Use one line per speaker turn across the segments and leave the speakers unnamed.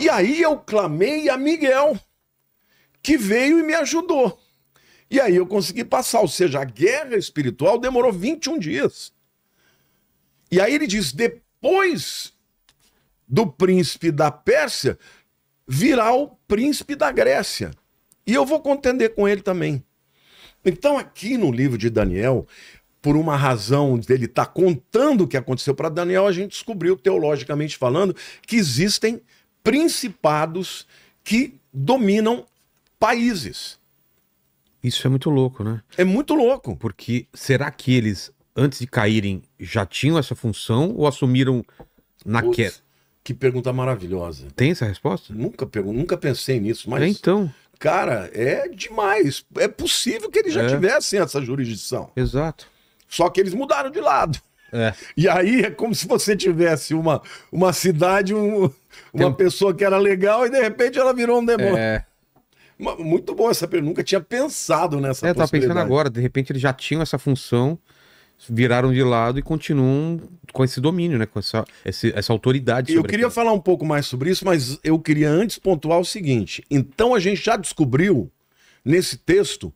E aí eu clamei a Miguel, que veio e me ajudou. E aí eu consegui passar, ou seja, a guerra espiritual demorou 21 dias. E aí ele diz: depois do príncipe da Pérsia, virá o príncipe da Grécia. E eu vou contender com ele também. Então, aqui no livro de Daniel, por uma razão dele estar tá contando o que aconteceu para Daniel, a gente descobriu, teologicamente falando, que existem principados que dominam países.
Isso é muito louco, né?
É muito louco. Porque será que eles, antes de caírem, já tinham essa função ou assumiram na queda? Que pergunta maravilhosa. Tem essa resposta? Nunca, nunca pensei nisso, mas. É então. Cara, é demais. É possível que eles já é. tivessem essa jurisdição. Exato. Só que eles mudaram de lado. É. E aí é como se você tivesse uma, uma cidade, um, uma pessoa que era legal e de repente ela virou um demônio. É. Muito bom essa pergunta, nunca tinha pensado nessa é, possibilidade. pensando agora,
de repente eles já tinham essa função, viraram de lado e continuam com esse domínio, né? com essa, essa autoridade. Eu queria
falar um pouco mais sobre isso, mas eu queria antes pontuar o seguinte. Então a gente já descobriu nesse texto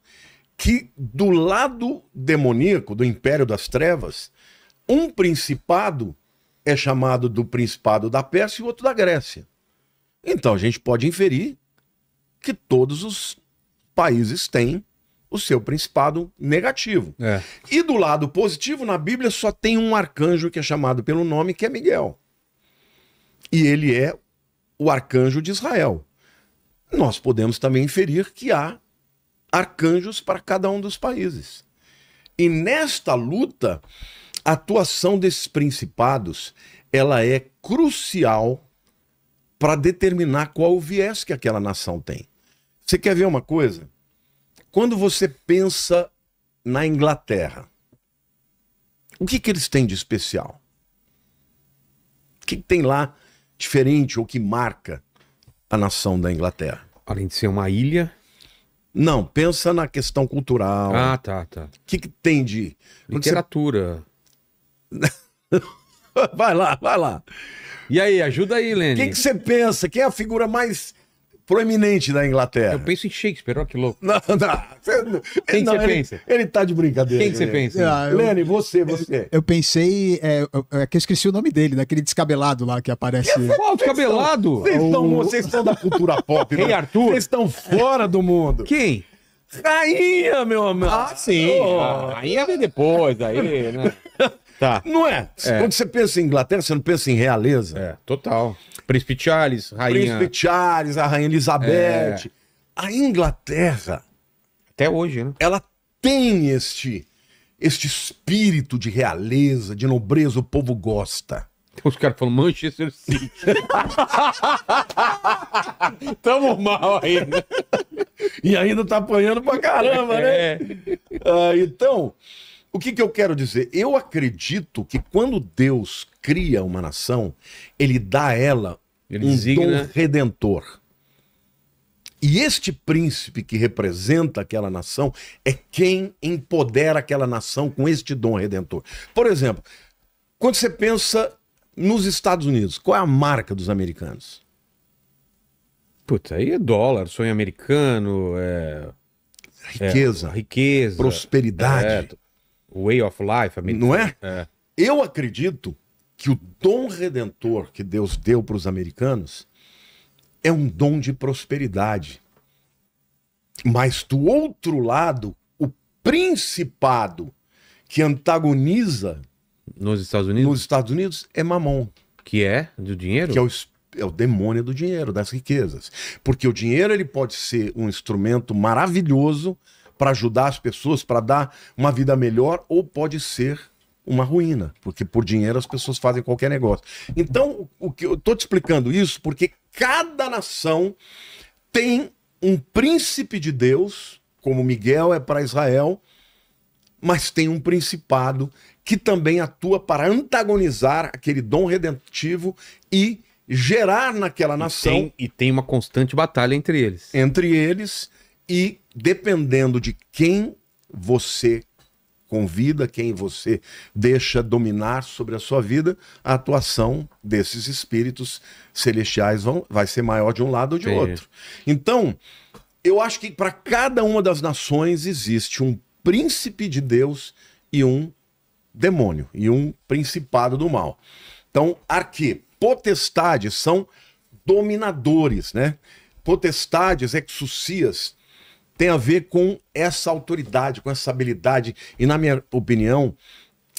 que do lado demoníaco, do império das trevas, um principado é chamado do principado da Pérsia e o outro da Grécia. Então a gente pode inferir que todos os países têm o seu principado negativo. É. E do lado positivo, na Bíblia só tem um arcanjo que é chamado pelo nome, que é Miguel. E ele é o arcanjo de Israel. Nós podemos também inferir que há arcanjos para cada um dos países. E nesta luta, a atuação desses principados, ela é crucial para determinar qual o viés que aquela nação tem. Você quer ver uma coisa? Quando você pensa na Inglaterra, o que, que eles têm de especial? O que, que tem lá diferente ou que marca a nação da Inglaterra? Além de ser uma ilha, não, pensa na questão cultural. Ah, tá, tá. O que, que tem de. Literatura. vai lá, vai lá. E aí, ajuda aí, Lenny. Quem que você pensa? Quem é a figura mais proeminente da Inglaterra? Eu penso em Shakespeare, olha que louco. Não, não. Quem você que pensa? Ele tá de
brincadeira. Quem você pensa? Ah, eu, Lenny,
você, você.
Eu, eu pensei, é, eu, é, que eu esqueci o nome dele, daquele descabelado lá que aparece. Qual descabelado? Vocês estão, o... vocês da cultura pop. Rei Arthur? Vocês estão fora do mundo. Quem?
Rainha, meu amor. Ah, sim. Oh. Rainha vem depois, aí, né? Tá. Não é? é? Quando você pensa em Inglaterra, você não pensa em realeza. É, total. Príncipe Charles, rainha... Príncipe Charles, a rainha Elizabeth. É. A Inglaterra... Até hoje, né? Ela tem este, este espírito de realeza, de nobreza, o povo gosta. Os caras falam Manchester City. Tamo mal ainda. E ainda tá apanhando pra caramba, né? É. Ah, então... O que, que eu quero dizer? Eu acredito que quando Deus cria uma nação, ele dá a ela ele um dom redentor. E este príncipe que representa aquela nação é quem empodera aquela nação com este dom redentor. Por exemplo, quando você pensa nos Estados Unidos, qual é a marca dos americanos? Puta, aí é dólar, sonho americano, é. é riqueza. É, riqueza. Prosperidade. É, Way of Life. Não é? é? Eu acredito que o dom redentor que Deus deu para os americanos é um dom de prosperidade. Mas do outro lado, o principado que antagoniza nos Estados Unidos, nos Estados Unidos é Mamon. Que é do dinheiro? Que é o, é o demônio do dinheiro, das riquezas. Porque o dinheiro ele pode ser um instrumento maravilhoso para ajudar as pessoas, para dar uma vida melhor, ou pode ser uma ruína, porque por dinheiro as pessoas fazem qualquer negócio. Então, o que eu estou te explicando isso porque cada nação tem um príncipe de Deus, como Miguel é para Israel, mas tem um principado que também atua para antagonizar aquele dom redentivo e gerar naquela nação. E tem,
e tem uma constante batalha entre
eles. Entre eles e dependendo de quem você convida, quem você deixa dominar sobre a sua vida, a atuação desses espíritos celestiais vão, vai ser maior de um lado ou de Sim. outro. Então, eu acho que para cada uma das nações existe um príncipe de Deus e um demônio, e um principado do mal. Então, aqui, potestades são dominadores, né? Potestades, exucias, tem a ver com essa autoridade, com essa habilidade. E, na minha opinião,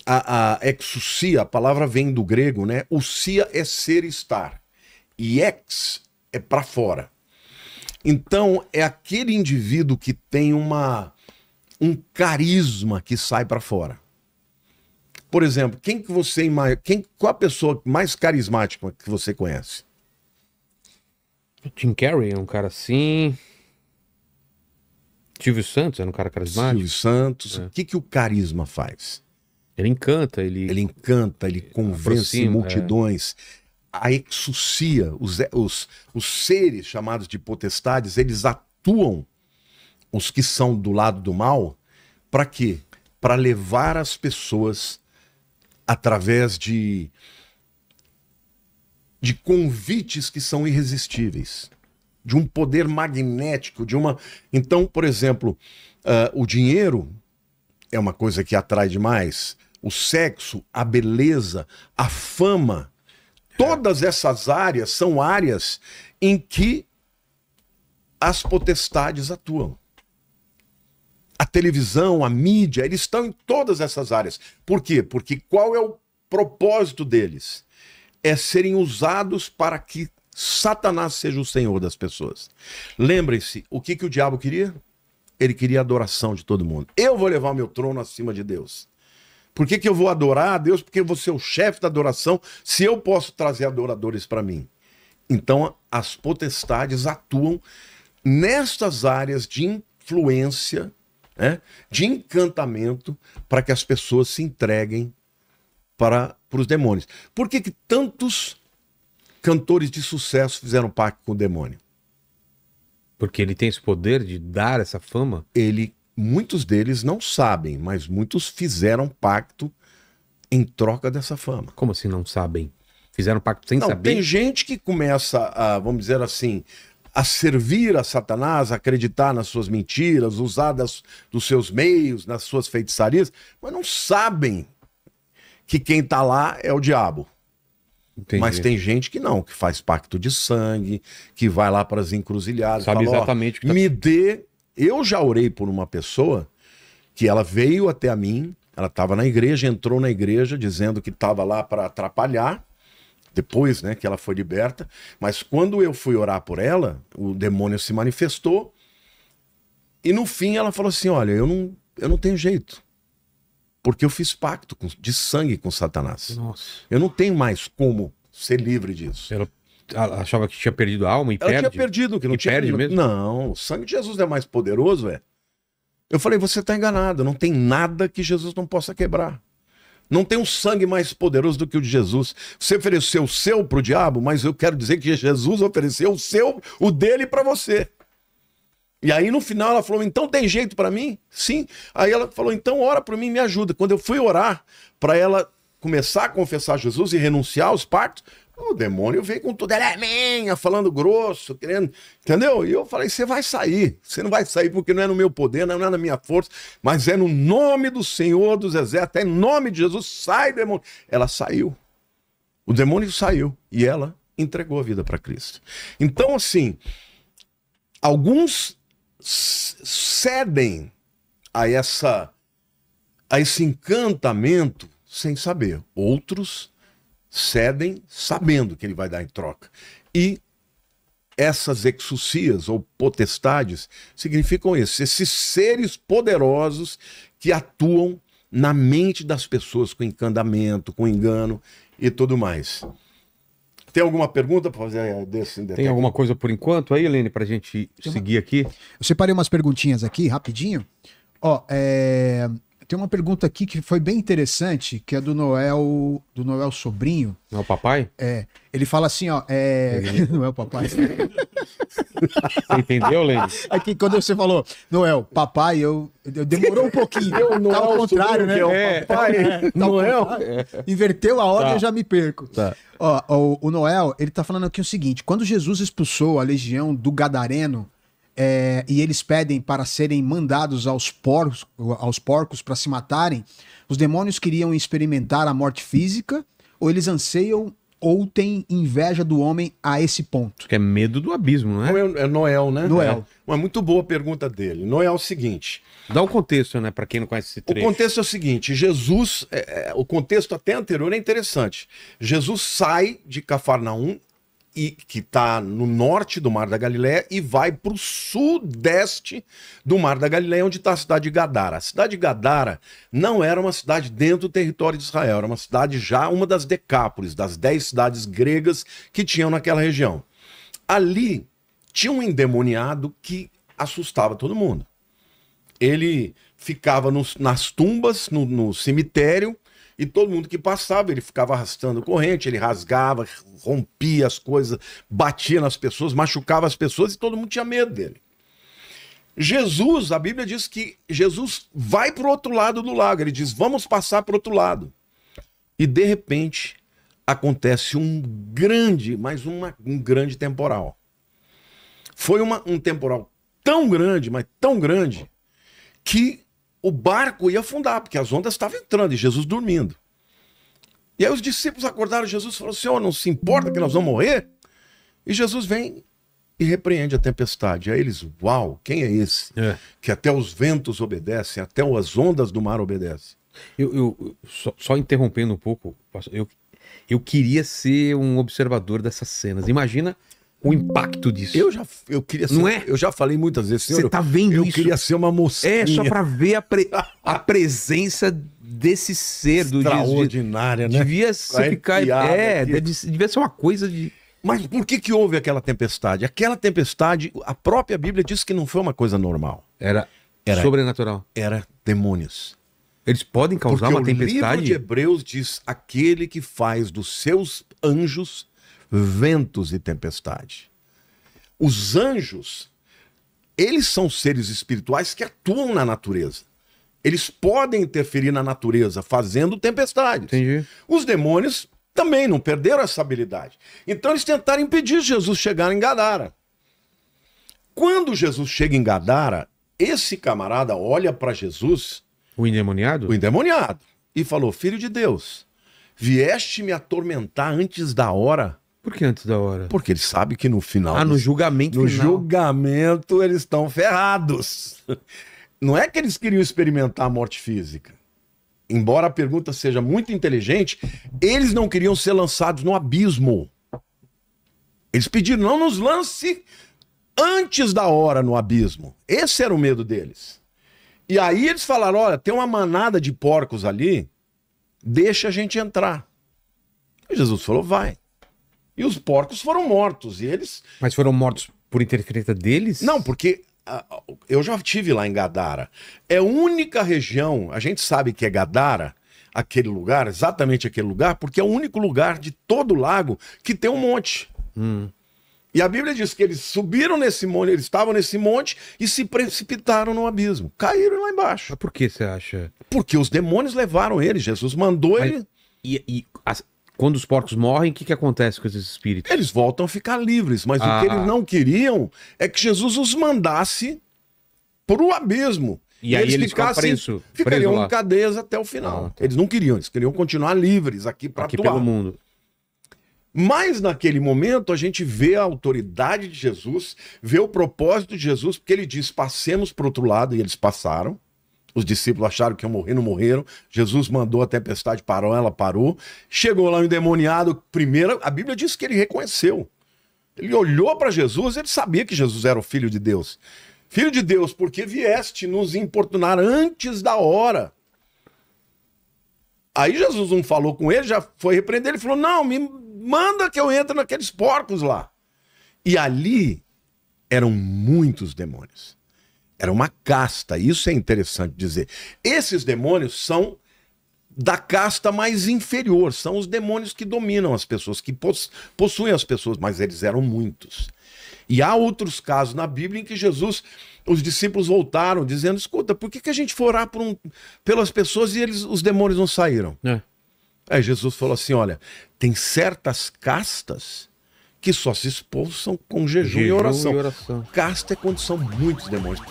a, a é exousia, a palavra vem do grego, né? Usia é ser e estar. E ex é para fora. Então, é aquele indivíduo que tem uma um carisma que sai para fora. Por exemplo, quem que você quem qual a pessoa mais carismática que você conhece? O Tim Carrey é um cara
assim. Silvio Santos era um cara carismático. Silvio Santos. É. O que,
que o carisma faz? Ele encanta, ele. Ele encanta, ele convence aproxima, é. multidões. É. A exucia, os, os, os seres chamados de potestades, eles atuam, os que são do lado do mal, para quê? Para levar as pessoas através de, de convites que são irresistíveis de um poder magnético, de uma. Então, por exemplo, uh, o dinheiro é uma coisa que atrai demais. O sexo, a beleza, a fama. É. Todas essas áreas são áreas em que as potestades atuam. A televisão, a mídia, eles estão em todas essas áreas. Por quê? Porque qual é o propósito deles? É serem usados para que Satanás seja o senhor das pessoas. Lembrem-se, o que, que o diabo queria? Ele queria a adoração de todo mundo. Eu vou levar o meu trono acima de Deus. Por que, que eu vou adorar a Deus? Porque vou ser o chefe da adoração, se eu posso trazer adoradores para mim. Então, as potestades atuam nestas áreas de influência, né, de encantamento, para que as pessoas se entreguem para, para os demônios. Por que, que tantos cantores de sucesso fizeram pacto com o demônio. Porque ele tem esse poder de dar essa fama? Ele, muitos deles não sabem, mas muitos fizeram pacto em troca dessa fama. Como assim não sabem?
Fizeram pacto sem não, saber? Tem
gente que começa a, vamos dizer assim, a servir a Satanás, a acreditar nas suas mentiras, usar das, dos seus meios, nas suas feitiçarias, mas não sabem que quem está lá é o diabo. Entendi. Mas tem gente que não, que faz pacto de sangue, que vai lá para as encruzilhadas. Sabe fala, exatamente. Tá... Me dê. Eu já orei por uma pessoa que ela veio até a mim, ela estava na igreja, entrou na igreja dizendo que estava lá para atrapalhar, depois né, que ela foi liberta. Mas quando eu fui orar por ela, o demônio se manifestou. E no fim ela falou assim: Olha, eu não, eu não tenho jeito. Porque eu fiz pacto com, de sangue com Satanás. Nossa. Eu não tenho mais como ser livre disso. Ela achava que tinha perdido a alma e Ela perde? Ela tinha perdido, que não e tinha perde mesmo? Não, o sangue de Jesus é mais poderoso, é. Eu falei, você está enganado, não tem nada que Jesus não possa quebrar. Não tem um sangue mais poderoso do que o de Jesus. Você ofereceu o seu para o diabo, mas eu quero dizer que Jesus ofereceu o seu, o dele para você. E aí no final ela falou: "Então tem jeito para mim?" Sim. Aí ela falou: "Então ora para mim, me ajuda". Quando eu fui orar para ela começar a confessar Jesus e renunciar aos partos o demônio veio com tudo, ela é minha, falando grosso, querendo, entendeu? E eu falei: você vai sair, você não vai sair porque não é no meu poder, não é na minha força, mas é no nome do Senhor dos Exércitos, é em nome de Jesus, sai, demônio. Ela saiu, o demônio saiu e ela entregou a vida para Cristo. Então, assim, alguns cedem a essa a esse encantamento sem saber. Outros cedem sabendo que ele vai dar em troca. E essas exucias ou potestades significam isso, esses seres poderosos que atuam na mente das pessoas com encantamento, com engano e tudo mais. Tem alguma pergunta para fazer eh, desse Tem alguma
coisa por enquanto aí, Helene, para a gente Tem seguir uma... aqui? Eu separei umas perguntinhas aqui, rapidinho. Ó, é... Tem uma pergunta aqui que foi bem interessante, que é do Noel, do Noel Sobrinho. Não é o papai? É. Ele fala assim, ó, é... Ele... Noel é papai. Você entendeu, Lenny? É que quando você falou, Noel, papai, eu, eu demorou um pouquinho. Eu, Noel, tá ao contrário, né? É, é, papai, é. Tá Noel. É.
Inverteu a ordem, tá. eu já me perco. Tá.
Ó, o, o Noel, ele tá falando aqui o seguinte, quando Jesus expulsou a legião do Gadareno, é, e eles pedem para serem mandados aos porcos, aos porcos para se matarem, os demônios queriam experimentar a morte física, ou eles anseiam ou têm inveja do homem a esse ponto?
Que é medo do abismo, né? é Noel, né? Noel. É. Uma muito boa pergunta dele. Noel é o seguinte. Dá o um contexto, né, para quem não conhece esse trecho. O contexto é o seguinte: Jesus, é, é, o contexto até anterior é interessante. Jesus sai de Cafarnaum e que está no norte do Mar da Galileia e vai para o sudeste do Mar da Galileia, onde está a cidade de Gadara. A cidade de Gadara não era uma cidade dentro do território de Israel, era uma cidade já uma das decápolis, das dez cidades gregas que tinham naquela região. Ali tinha um endemoniado que assustava todo mundo. Ele ficava nos, nas tumbas, no, no cemitério, e todo mundo que passava, ele ficava arrastando corrente, ele rasgava, rompia as coisas, batia nas pessoas, machucava as pessoas e todo mundo tinha medo dele. Jesus, a Bíblia diz que Jesus vai para o outro lado do lago, ele diz: vamos passar para o outro lado. E de repente acontece um grande, mas uma, um grande temporal. Foi uma, um temporal tão grande, mas tão grande, que o barco ia afundar, porque as ondas estavam entrando e Jesus dormindo. E aí os discípulos acordaram, Jesus falou: Senhor, não se importa que nós vamos morrer? E Jesus vem e repreende a tempestade. Aí eles, uau, quem é esse? É. Que até os ventos obedecem, até as ondas do mar
obedecem. Eu, eu só, só, interrompendo um pouco, eu, eu queria ser um observador dessas cenas. Imagina o impacto disso. Eu já
eu queria ser, não é? Eu já falei muitas vezes, senhor. Você tá vendo eu isso? Eu queria ser uma mocinha. É só para ver a, pre, a presença desse ser do extraordinária, de, né? Devia ser ficar é, deve, devia ser uma coisa de Mas por que que houve aquela tempestade? Aquela tempestade, a própria Bíblia diz que não foi uma coisa normal. Era era sobrenatural. Era demônios. Eles podem causar Porque uma tempestade. O livro de Hebreus diz: aquele que faz dos seus anjos ventos e tempestade. Os anjos, eles são seres espirituais que atuam na natureza. Eles podem interferir na natureza, fazendo tempestades. Entendi. Os demônios também não perderam essa habilidade. Então eles tentaram impedir Jesus chegar em Gadara. Quando Jesus chega em Gadara, esse camarada olha para Jesus. O endemoniado? O endemoniado. E falou: Filho de Deus, vieste me atormentar antes da hora. Por que antes da hora? Porque ele sabe que no final. Ah, no julgamento No final. julgamento eles estão ferrados. Não é que eles queriam experimentar a morte física. Embora a pergunta seja muito inteligente, eles não queriam ser lançados no abismo. Eles pediram: não nos lance antes da hora no abismo. Esse era o medo deles. E aí eles falaram: olha, tem uma manada de porcos ali, deixa a gente entrar. Jesus falou: vai. E os porcos foram mortos. E eles.
Mas foram mortos por interferência deles? Não,
porque uh, eu já tive lá em Gadara. É a única região, a gente sabe que é Gadara, aquele lugar, exatamente aquele lugar, porque é o único lugar de todo o lago que tem um monte. Hum. E a Bíblia diz que eles subiram nesse monte, eles estavam nesse monte e se precipitaram no abismo. Caíram lá embaixo. Mas
por que você acha?
Porque os demônios levaram ele, Jesus mandou Mas, ele. E, e as, quando os porcos morrem, o que, que acontece com esses espíritos? Eles voltam a ficar livres, mas ah. o que eles ah. não queriam é que Jesus os mandasse para o abismo. E, e aí eles, eles ficassem, preso, ficariam preso em cadeias até o final. Ah, tá. Eles não queriam, eles queriam continuar livres aqui para atuar. pelo mundo. Mas naquele momento a gente vê a autoridade de Jesus, vê o propósito de Jesus, porque ele diz: passemos para o outro lado, e eles passaram. Os discípulos acharam que iam morrer, não morreram. Jesus mandou a tempestade parou, ela parou. Chegou lá o um endemoniado, primeiro, a Bíblia diz que ele reconheceu. Ele olhou para Jesus, ele sabia que Jesus era o filho de Deus. Filho de Deus, porque vieste nos importunar antes da hora. Aí Jesus não falou com ele, já foi repreender, ele falou: "Não, me manda que eu entre naqueles porcos lá". E ali eram muitos demônios. Era uma casta, isso é interessante dizer. Esses demônios são da casta mais inferior, são os demônios que dominam as pessoas, que possuem as pessoas, mas eles eram muitos. E há outros casos na Bíblia em que Jesus, os discípulos voltaram dizendo: escuta, por que, que a gente for orar um, pelas pessoas e eles, os demônios não saíram? É. Aí Jesus falou assim: olha, tem certas castas que só se expulsam com jejum, jejum e, oração. e oração. Casta é quando são muitos demônios.